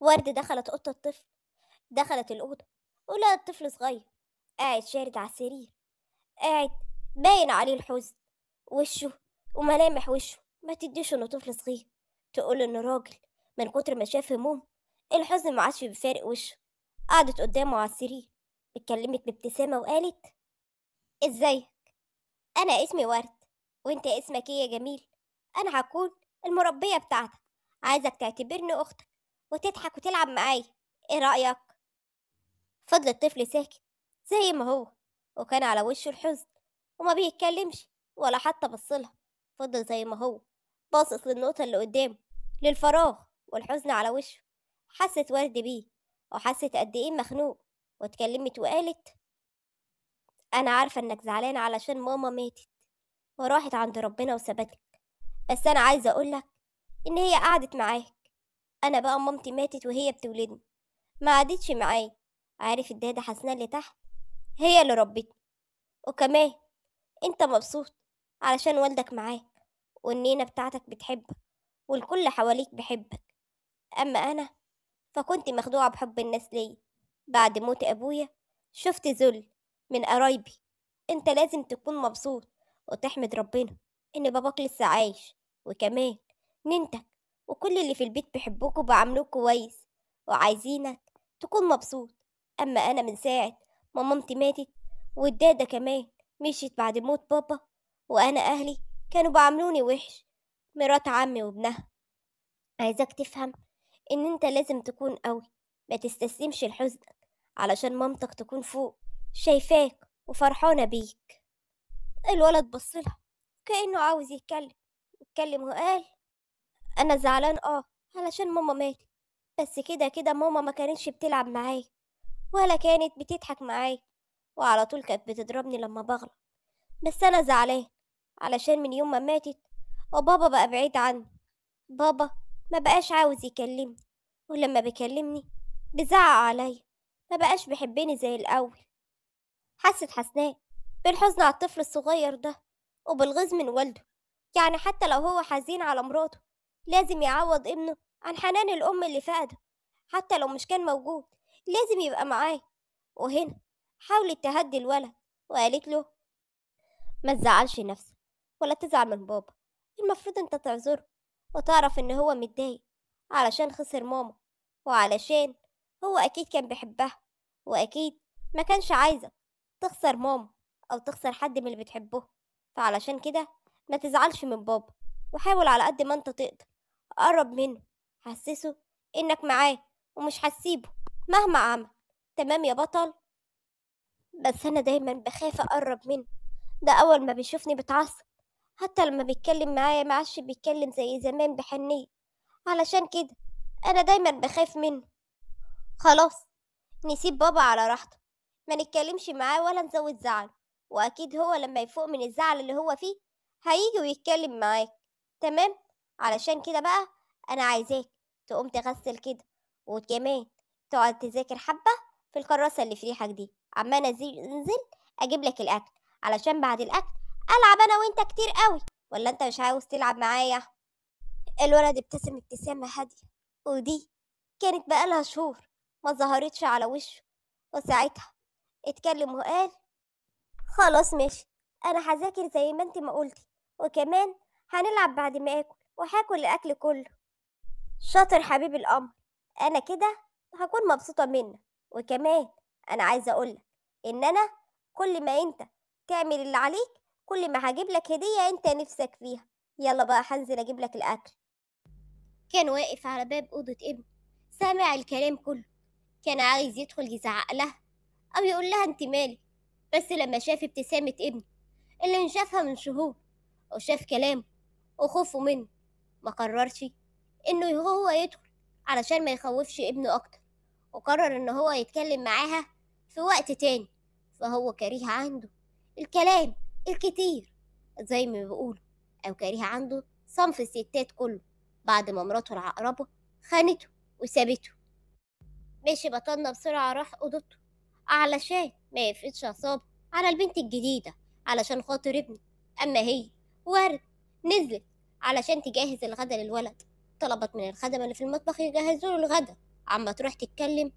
ورد دخلت أوضة الطفل دخلت الأوضة ولقت طفل صغير قاعد شارد على السرير قاعد باين عليه الحزن وشه وملامح وشه ما تديش انه طفل صغير تقول انه راجل من كتر ما شاف هموم الحزن ما عادش بفارق وشه قعدت قدامه على السرير اتكلمت بابتسامة وقالت ازيك انا اسمي ورد وانت اسمك ايه يا جميل انا هكون المربية بتاعتك عايزك تعتبرني اختك وتضحك وتلعب معايا ايه رأيك؟ فضل الطفل ساكت زي ما هو وكان على وشه الحزن وما بيتكلمش ولا حتى بصلها فضل زي ما هو باصص للنقطة اللي قدامه للفراغ والحزن على وشه حست ورد بيه وحست قد ايه مخنوق واتكلمت وقالت انا عارفة انك زعلان علشان ماما ماتت وراحت عند ربنا وسابتك بس انا عايزة اقولك ان هي قعدت معاك انا بقى مامتي ماتت وهي بتولدني ما عادتش معايا عارف الداده حسنه اللي تحت هي اللي ربتني وكمان انت مبسوط علشان والدك معاك والنينة بتاعتك بتحبك والكل حواليك بيحبك أما أنا فكنت مخدوعة بحب الناس ليا بعد موت أبويا شفت ذل من قرايبي أنت لازم تكون مبسوط وتحمد ربنا إن باباك لسه عايش وكمان نينتك وكل اللي في البيت بيحبوك وبعملوك كويس وعايزينك تكون مبسوط أما أنا من ساعة ما مامتي ماتت والدادة كمان مشيت بعد موت بابا وأنا أهلي كانوا بعاملوني وحش مرات عمي وابنها عايزاك تفهم إن أنت لازم تكون قوي ما تستسلمش لحزنك علشان مامتك تكون فوق شايفاك وفرحانة بيك الولد بصلها كأنه عاوز يتكلم يتكلم وقال انا زعلان اه علشان ماما ماتت بس كده كده ماما ما كانتش بتلعب معايا ولا كانت بتضحك معايا وعلى طول كانت بتضربني لما بغلط بس انا زعلان علشان من يوم ما ماتت وبابا بقى بعيد عني بابا ما بقاش عاوز يكلمني ولما بيكلمني بيزعق عليا ما بقاش بيحبني زي الاول حست حسناء بالحزن على الطفل الصغير ده وبالغيظ من والده يعني حتى لو هو حزين على مراته لازم يعوض ابنه عن حنان الأم اللي فقده حتى لو مش كان موجود لازم يبقى معاه وهنا حاولت تهدي الولد وقالت له ما تزعلش نفسك ولا تزعل من بابا المفروض انت تعذره وتعرف ان هو متضايق علشان خسر ماما وعلشان هو اكيد كان بيحبها واكيد ما كانش عايزك تخسر ماما او تخسر حد من اللي بتحبه فعلشان كده ما تزعلش من بابا وحاول على قد ما انت تقدر قرب منه حسسه إنك معاه ومش هتسيبه مهما عمل تمام يا بطل بس أنا دايما بخاف أقرب منه ده أول ما بيشوفني بتعصب حتى لما بيتكلم معايا معش بيتكلم زي زمان بحنية علشان كده أنا دايما بخاف منه خلاص نسيب بابا على راحته ما نتكلمش معاه ولا نزود زعله وأكيد هو لما يفوق من الزعل اللي هو فيه هيجي ويتكلم معاك تمام علشان كده بقى انا عايزاك تقوم تغسل كده وكمان تقعد تذاكر حبه في الكراسه اللي في ريحك دي عما انا انزل اجيب لك الاكل علشان بعد الاكل العب انا وانت كتير قوي ولا انت مش عاوز تلعب معايا الولد ابتسم ابتسامه هاديه ودي كانت بقالها شهور ما ظهرتش على وشه وساعتها اتكلم وقال خلاص ماشي انا هذاكر زي ما انت ما قلتي وكمان هنلعب بعد ما اكل وهاكل الأكل كله شاطر حبيب الأمر أنا كده هكون مبسوطة منك وكمان أنا عايزة أقولك إن أنا كل ما أنت تعمل اللي عليك كل ما هجيب لك هدية أنت نفسك فيها يلا بقى هنزل أجيب لك الأكل كان واقف على باب أوضة ابنه سامع الكلام كله كان عايز يدخل يزعق لها أو يقول لها أنت مالك بس لما شاف ابتسامة ابنه اللي شافها من شهور وشاف كلامه وخوفه منه ما قررش انه هو يدخل علشان ما يخوفش ابنه اكتر وقرر ان هو يتكلم معاها في وقت تاني فهو كريه عنده الكلام الكتير زي ما بيقولوا او كريه عنده صنف الستات كله بعد ما مراته العقربة خانته وسابته ماشي بطلنا بسرعة راح أوضته علشان ما يفقدش أعصابه على البنت الجديدة علشان خاطر ابنه أما هي ورد نزلت علشان تجهز الغدا للولد طلبت من الخدمة اللي في المطبخ يجهزوا له الغدا عم تروح تتكلم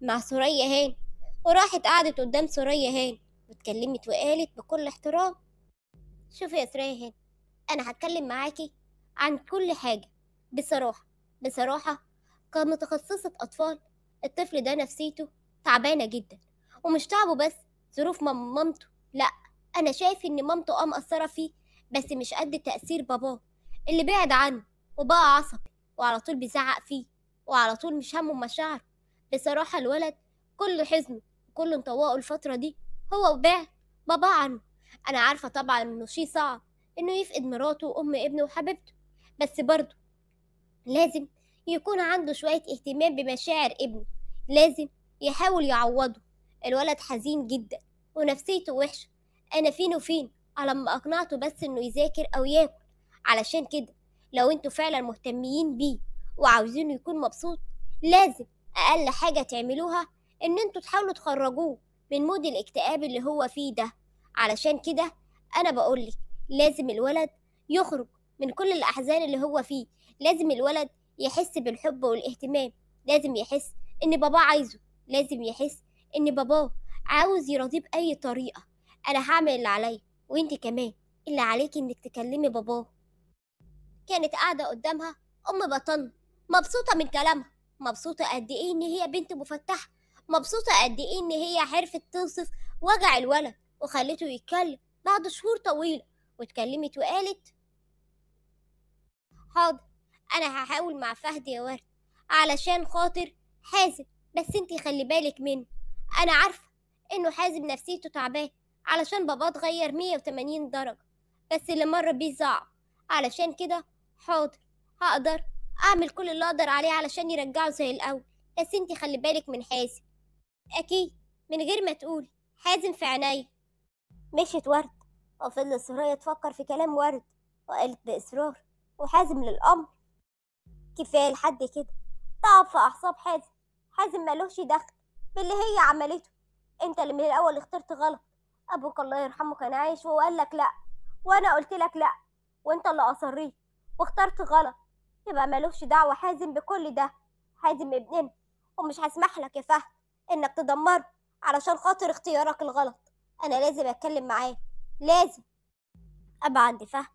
مع ثريا هاني وراحت قعدت قدام ثريا هاني واتكلمت وقالت بكل احترام شوفي يا ثريا هاني انا هتكلم معاكي عن كل حاجة بصراحة بصراحة كمتخصصة أطفال الطفل ده نفسيته تعبانة جدا ومش تعبه بس ظروف مامته لأ أنا شايف إن مامته أه مقصرة فيه بس مش قد تأثير باباه اللي بعد عنه وبقى عصبي وعلى طول بيزعق فيه وعلى طول مش همه مشاعره بصراحة الولد كل حزنه وكل انطوائه الفترة دي هو وبعد بابا عنه أنا عارفة طبعا إنه شي صعب إنه يفقد مراته وأم ابنه وحبيبته بس برضه لازم يكون عنده شوية اهتمام بمشاعر ابنه لازم يحاول يعوضه الولد حزين جدا ونفسيته وحشة أنا فين وفين على ما أقنعته بس إنه يذاكر أو ياكل علشان كده لو انتوا فعلا مهتمين بيه وعاوزينه يكون مبسوط لازم اقل حاجة تعملوها ان انتوا تحاولوا تخرجوه من مود الاكتئاب اللي هو فيه ده علشان كده انا بقولك لازم الولد يخرج من كل الاحزان اللي هو فيه لازم الولد يحس بالحب والاهتمام لازم يحس ان باباه عايزه لازم يحس ان باباه عاوز يرضيه باي طريقه انا هعمل اللي عليا وانت كمان اللي عليك انك تكلمي باباه كانت قاعدة قدامها أم بطن مبسوطة من كلامها مبسوطة قد إيه إن هي بنت مفتحة مبسوطة قد إيه إن هي عرفت توصف وجع الولد وخلته يتكلم بعد شهور طويلة واتكلمت وقالت حاضر أنا هحاول مع فهد يا ورد علشان خاطر حازم بس انتي خلي بالك منه أنا عارفة إنه حازم نفسيته تعبان علشان باباه اتغير 180 درجة بس اللي مر بيه صعب علشان كده حاضر هقدر اعمل كل اللي اقدر عليه علشان يرجعه زي الاول بس انتي خلي بالك من حازم اكيد من غير ما تقولي حازم في عينيا مشيت ورد وفضلت سرايا تفكر في كلام ورد وقالت باصرار وحازم للامر كفايه لحد كده تعب في اعصاب حازم حازم مالوش دخل باللي هي عملته انت اللي من الاول اخترت غلط ابوك الله يرحمه كان عايش وقال لك لا وانا قلت لك لا وانت اللي اصريت واخترت غلط يبقى مالوش دعوة حازم بكل ده حازم ابننا ومش هسمح لك يا فهد انك تدمره علشان خاطر اختيارك الغلط انا لازم اتكلم معاه لازم ابقى عند فهد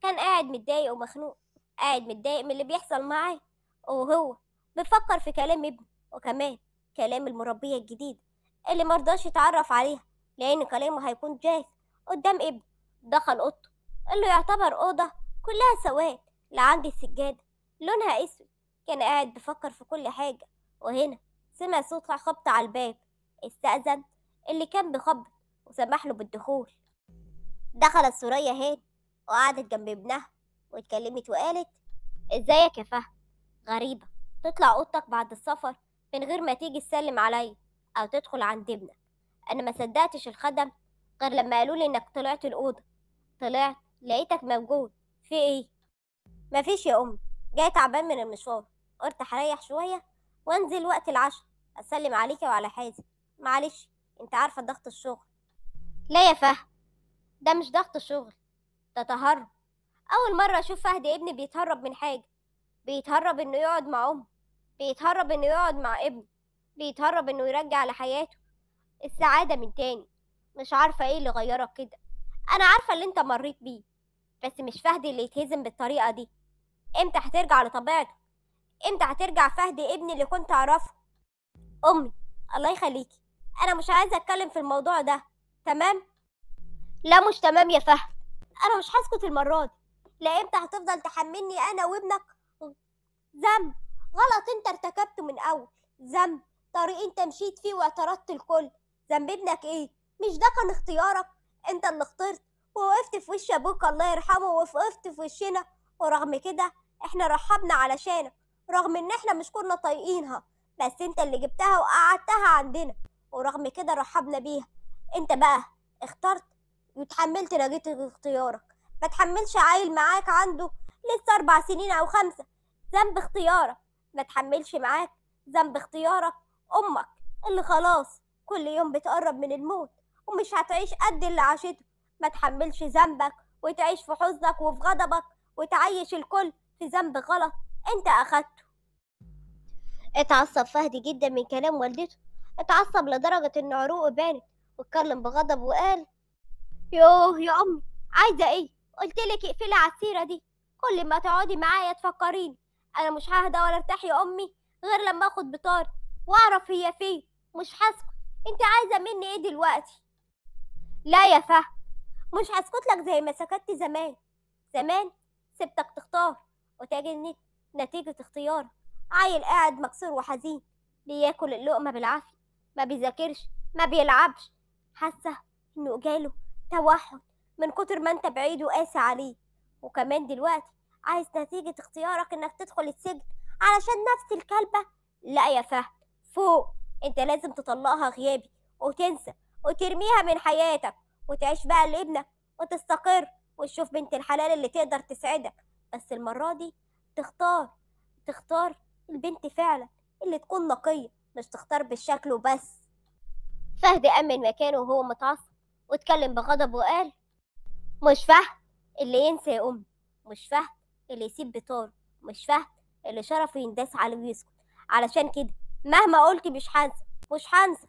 كان قاعد متضايق ومخنوق قاعد متضايق من اللي بيحصل معاه وهو بيفكر في كلام ابنه وكمان كلام المربية الجديدة اللي مرضاش يتعرف عليها لأن كلامه هيكون جاي قدام ابنه دخل أوضته اللي يعتبر أوضة كلها سواد لعند السجادة لونها أسود كان قاعد بفكر في كل حاجة وهنا سمع صوت خبط على الباب استأذن اللي كان بيخبط وسمح له بالدخول دخلت سوريا هاني وقعدت جنب ابنها واتكلمت وقالت ازيك يا فهد غريبة تطلع اوضتك بعد السفر من غير ما تيجي تسلم عليا او تدخل عند ابنك انا ما صدقتش الخدم غير لما قالوا لي انك طلعت الاوضه طلعت لقيتك موجود في ايه مفيش يا أم جاي تعبان من المشوار قلت هريح شوية وأنزل وقت العشاء أسلم عليك وعلى حازم معلش أنت عارفة ضغط الشغل لا يا فهد ده مش ضغط شغل ده تهرب أول مرة أشوف فهد ابني بيتهرب من حاجة بيتهرب إنه يقعد مع أمه بيتهرب إنه يقعد مع ابنه بيتهرب إنه يرجع لحياته السعادة من تاني مش عارفة إيه اللي غيرك كده أنا عارفة اللي أنت مريت بيه بس مش فهد اللي يتهزم بالطريقة دي امتى هترجع لطبيعتك امتى هترجع فهد ابني اللي كنت اعرفه امي الله يخليكي انا مش عايزه اتكلم في الموضوع ده تمام لا مش تمام يا فهد انا مش هسكت المره دي لا امتى هتفضل تحملني انا وابنك ذنب غلط انت ارتكبته من اول ذنب طريق انت مشيت فيه واعترضت الكل ذنب ابنك ايه مش ده كان اختيارك انت اللي اخترت ووقفت في وش ابوك الله يرحمه ووقفت في وشنا ورغم كده احنا رحبنا علشانك رغم ان احنا مش كنا طايقينها بس انت اللي جبتها وقعدتها عندنا ورغم كده رحبنا بيها انت بقى اخترت وتحملت نجيت اختيارك ما تحملش عيل معاك عنده لسه اربع سنين او خمسة ذنب اختيارك ما تحملش معاك ذنب اختيارك امك اللي خلاص كل يوم بتقرب من الموت ومش هتعيش قد اللي عاشته ما تحملش ذنبك وتعيش في حزنك وفي غضبك وتعيش الكل ذنب غلط انت اخدته اتعصب فهد جدا من كلام والدته اتعصب لدرجة ان عروقه بانت واتكلم بغضب وقال يوه يا امي عايزة ايه قلتلك اقفلي على السيرة دي كل ما تقعدي معايا تفكريني انا مش ههدى ولا ارتاح يا امي غير لما اخد بطاري واعرف هي فين مش هسكت انت عايزة مني ايه دلوقتي لا يا فهد مش هسكت لك زي ما سكت زمان زمان سبتك تختار وتجد نتيجة اختيارك عيل قاعد مكسور وحزين بياكل اللقمة بالعافية ما بيذاكرش ما بيلعبش حاسة إنه جاله توحد من كتر ما أنت بعيد وقاسي عليه وكمان دلوقتي عايز نتيجة اختيارك إنك تدخل السجن علشان نفس الكلبة لا يا فهد فوق أنت لازم تطلقها غيابي وتنسى وترميها من حياتك وتعيش بقى لابنك وتستقر وتشوف بنت الحلال اللي تقدر تسعدك بس المرة دي تختار تختار البنت فعلا اللي تكون نقية مش تختار بالشكل وبس فهد قام من مكانه وهو متعصب واتكلم بغضب وقال مش فهد اللي ينسى يا أمي مش فهد اللي يسيب بطار مش فهد اللي شرفه ينداس عليه ويسكت علشان كده مهما قلت مش هنسى مش هنسى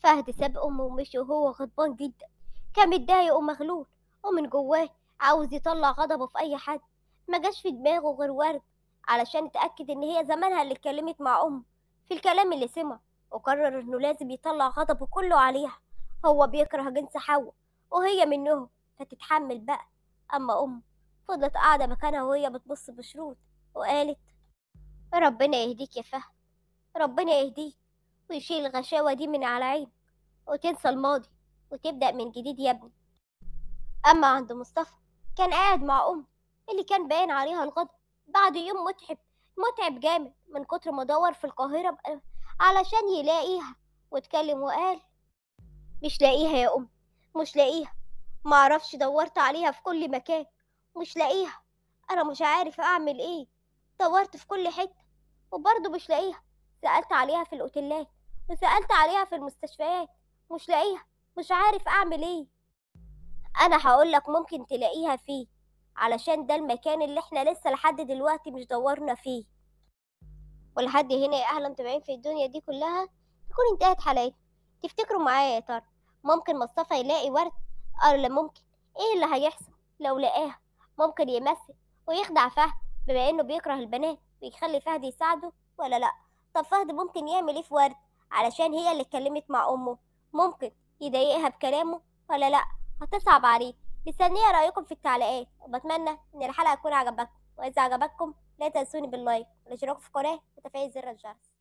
فهد ساب أمه ومشي وهو غضبان جدا كان متضايق ومغلول ومن جواه عاوز يطلع غضبه في أي حد ما جاش في دماغه غير ورد علشان اتأكد إن هي زمانها اللي اتكلمت مع أمه في الكلام اللي سمع وقرر إنه لازم يطلع غضبه كله عليها هو بيكره جنس حواء وهي منهم فتتحمل بقى أما أمه فضلت قاعدة مكانها وهي بتبص بشروط وقالت ربنا يهديك يا فهد ربنا يهديك ويشيل الغشاوة دي من على عينك وتنسى الماضي وتبدأ من جديد يا ابني أما عند مصطفى كان قاعد مع أمه اللي كان باين عليها الغضب بعد يوم متعب متعب جامد من كتر ما دور في القاهرة علشان يلاقيها واتكلم وقال مش لاقيها يا أم مش لاقيها معرفش دورت عليها في كل مكان مش لاقيها أنا مش عارف أعمل إيه دورت في كل حتة وبرضه مش لاقيها سألت عليها في الأوتيلات وسألت عليها في المستشفيات مش لاقيها مش عارف أعمل إيه أنا هقولك ممكن تلاقيها فيه علشان ده المكان اللي احنا لسه لحد دلوقتي مش دورنا فيه ولحد هنا يا اهلا متابعين في الدنيا دي كلها تكون انتهت حلقتنا تفتكروا معايا يا ترى ممكن مصطفى يلاقي ورد اه لا ممكن ايه اللي هيحصل لو لقاها ممكن يمثل ويخدع فهد بما انه بيكره البنات ويخلي فهد يساعده ولا لا طب فهد ممكن يعمل ايه في ورد علشان هي اللي اتكلمت مع امه ممكن يضايقها بكلامه ولا لا هتصعب عليه مستنيه رايكم في التعليقات وبتمنى ان الحلقه تكون عجبتكم واذا عجبتكم لا تنسوني باللايك والاشتراك في القناه وتفعيل زر الجرس